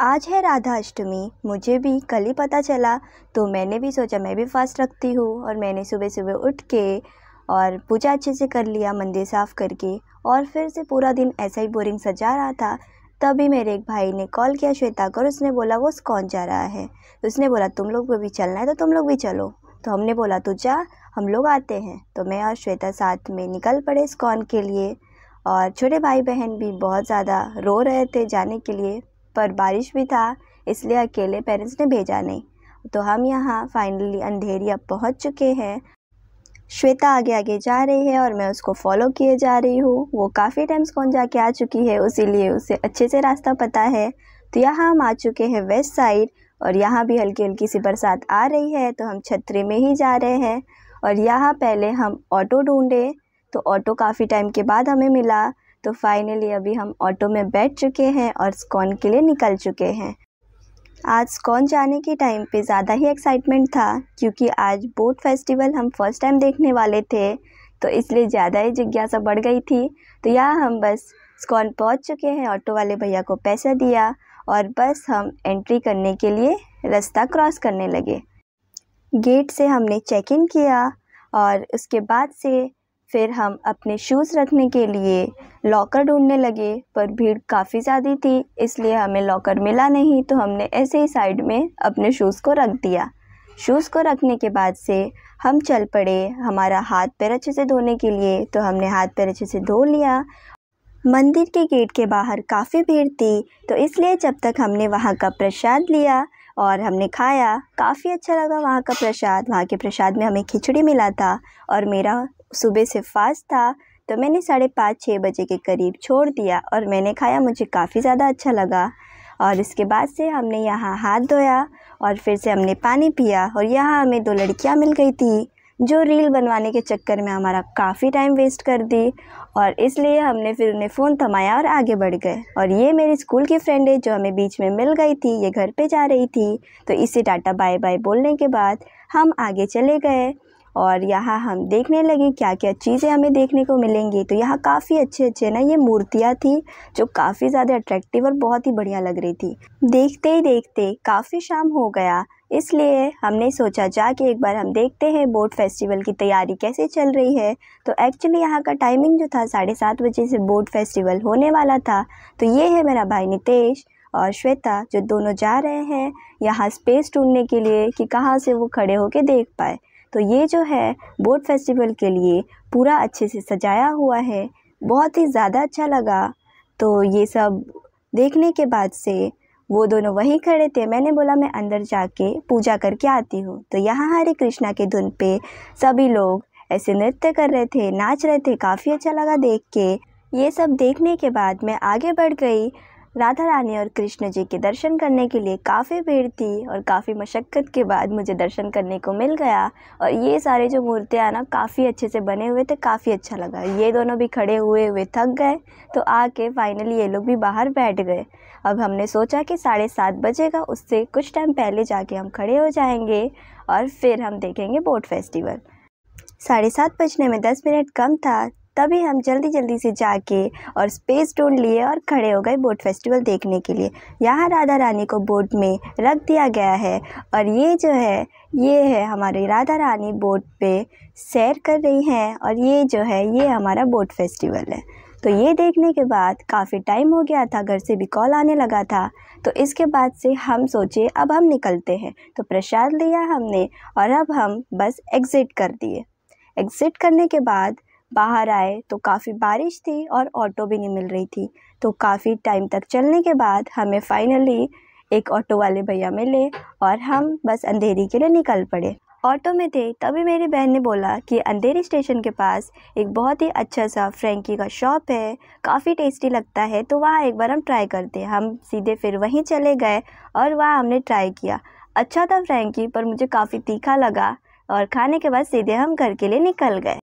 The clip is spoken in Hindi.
आज है राधा अष्टमी मुझे भी कल ही पता चला तो मैंने भी सोचा मैं भी फास्ट रखती हूँ और मैंने सुबह सुबह उठ के और पूजा अच्छे से कर लिया मंदिर साफ़ करके और फिर से पूरा दिन ऐसा ही बोरिंग सा जा रहा था तभी मेरे एक भाई ने कॉल किया श्वेता को और उसने बोला वो कौन जा रहा है उसने बोला तुम लोग को भी चलना है तो तुम लोग भी चलो तो हमने बोला तो जा हम लोग आते हैं तो मैं और श्वेता साथ में निकल पड़े स्कॉन के लिए और छोटे भाई बहन भी बहुत ज़्यादा रो रहे थे जाने के लिए पर बारिश भी था इसलिए अकेले पेरेंट्स ने भेजा नहीं तो हम यहाँ फाइनली अंधेरिया पहुँच चुके हैं श्वेता आगे आगे जा रही है और मैं उसको फॉलो किए जा रही हूँ वो काफ़ी टाइम्स कौन जाके आ चुकी है उसीलिए उसे अच्छे से रास्ता पता है तो यहाँ हम आ चुके हैं वेस्ट साइड और यहाँ भी हल्की हल्की सी बरसात आ रही है तो हम छतरी में ही जा रहे हैं और यहाँ पहले हम ऑटो ढूंढे तो ऑटो काफ़ी टाइम के बाद हमें मिला तो फाइनली अभी हम ऑटो में बैठ चुके हैं और स्कॉन के लिए निकल चुके हैं आज स्कॉन जाने के टाइम पे ज़्यादा ही एक्साइटमेंट था क्योंकि आज बोट फेस्टिवल हम फर्स्ट टाइम देखने वाले थे तो इसलिए ज़्यादा ही जिज्ञासा बढ़ गई थी तो यहाँ हम बस स्कॉन पहुँच चुके हैं ऑटो वाले भैया को पैसा दिया और बस हम एंट्री करने के लिए रास्ता क्रॉस करने लगे गेट से हमने चेक इन किया और उसके बाद से फिर हम अपने शूज़ रखने के लिए लॉकर ढूंढने लगे पर भीड़ काफ़ी ज़्यादा थी इसलिए हमें लॉकर मिला नहीं तो हमने ऐसे ही साइड में अपने शूज़ को रख दिया शूज़ को रखने के बाद से हम चल पड़े हमारा हाथ पैर अच्छे से धोने के लिए तो हमने हाथ पैर अच्छे से धो लिया मंदिर के गेट के बाहर काफ़ी भीड़ थी तो इसलिए जब तक हमने वहाँ का प्रसाद लिया और हमने खाया काफ़ी अच्छा लगा वहाँ का प्रसाद वहाँ के प्रसाद में हमें खिचड़ी मिला था और मेरा सुबह से फास्ट था तो मैंने साढ़े पाँच छः बजे के करीब छोड़ दिया और मैंने खाया मुझे काफ़ी ज़्यादा अच्छा लगा और इसके बाद से हमने यहाँ हाथ धोया और फिर से हमने पानी पिया और यहाँ हमें दो लड़कियाँ मिल गई थी जो रील बनवाने के चक्कर में हमारा काफ़ी टाइम वेस्ट कर दी और इसलिए हमने फिर उन्हें फ़ोन थमाया और आगे बढ़ गए और ये मेरी स्कूल की फ्रेंड है जो हमें बीच में मिल गई थी ये घर पे जा रही थी तो इसी टाटा बाय बाय बोलने के बाद हम आगे चले गए और यहाँ हम देखने लगे क्या क्या चीज़ें हमें देखने को मिलेंगी तो यहाँ काफ़ी अच्छे अच्छे ना ये मूर्तियाँ थी जो काफ़ी ज़्यादा अट्रैक्टिव और बहुत ही बढ़िया लग रही थी देखते ही देखते काफ़ी शाम हो गया इसलिए हमने सोचा जाके एक बार हम देखते हैं बोट फेस्टिवल की तैयारी कैसे चल रही है तो एक्चुअली यहाँ का टाइमिंग जो था साढ़े सात बजे से बोट फेस्टिवल होने वाला था तो ये है मेरा भाई नितेश और श्वेता जो दोनों जा रहे हैं यहाँ स्पेस ढूंढने के लिए कि कहाँ से वो खड़े होके देख पाए तो ये जो है बोट फेस्टिवल के लिए पूरा अच्छे से सजाया हुआ है बहुत ही ज़्यादा अच्छा लगा तो ये सब देखने के बाद से वो दोनों वहीं खड़े थे मैंने बोला मैं अंदर जाके पूजा करके आती हूँ तो यहाँ हरे कृष्णा के धुन पे सभी लोग ऐसे नृत्य कर रहे थे नाच रहे थे काफ़ी अच्छा लगा देख के ये सब देखने के बाद मैं आगे बढ़ गई राधा रानी और कृष्ण जी के दर्शन करने के लिए काफ़ी भीड़ थी और काफ़ी मशक्क़त के बाद मुझे दर्शन करने को मिल गया और ये सारे जो मूर्तियाँ ना काफ़ी अच्छे से बने हुए थे काफ़ी अच्छा लगा ये दोनों भी खड़े हुए हुए थक गए तो आके फाइनली ये लोग भी बाहर बैठ गए अब हमने सोचा कि साढ़े सात बजेगा उससे कुछ टाइम पहले जाके हम खड़े हो जाएंगे और फिर हम देखेंगे बोट फेस्टिवल साढ़े सात बजने में दस मिनट कम था तभी हम जल्दी जल्दी से जाके और स्पेस ढूंढ लिए और खड़े हो गए बोट फेस्टिवल देखने के लिए यहाँ राधा रानी को बोट में रख दिया गया है और ये जो है ये है हमारी राधा रानी बोट पे सैर कर रही हैं और ये जो है ये हमारा बोट फेस्टिवल है तो ये देखने के बाद काफ़ी टाइम हो गया था घर से भी कॉल आने लगा था तो इसके बाद से हम सोचे अब हम निकलते हैं तो प्रसाद लिया हमने और अब हम बस एग्ज़िट कर दिए एग्ज़िट करने के बाद बाहर आए तो काफ़ी बारिश थी और ऑटो भी नहीं मिल रही थी तो काफ़ी टाइम तक चलने के बाद हमें फाइनली एक ऑटो वाले भैया मिले और हम बस अंधेरी के लिए निकल पड़े ऑटो में थे तभी मेरी बहन ने बोला कि अंधेरी स्टेशन के पास एक बहुत ही अच्छा सा फ्रेंकी का शॉप है काफ़ी टेस्टी लगता है तो वहाँ एक बार हम ट्राई करते हम सीधे फिर वहीं चले गए और वहाँ हमने ट्राई किया अच्छा था फ्रेंकी पर मुझे काफ़ी तीखा लगा और खाने के बाद सीधे हम घर के लिए निकल गए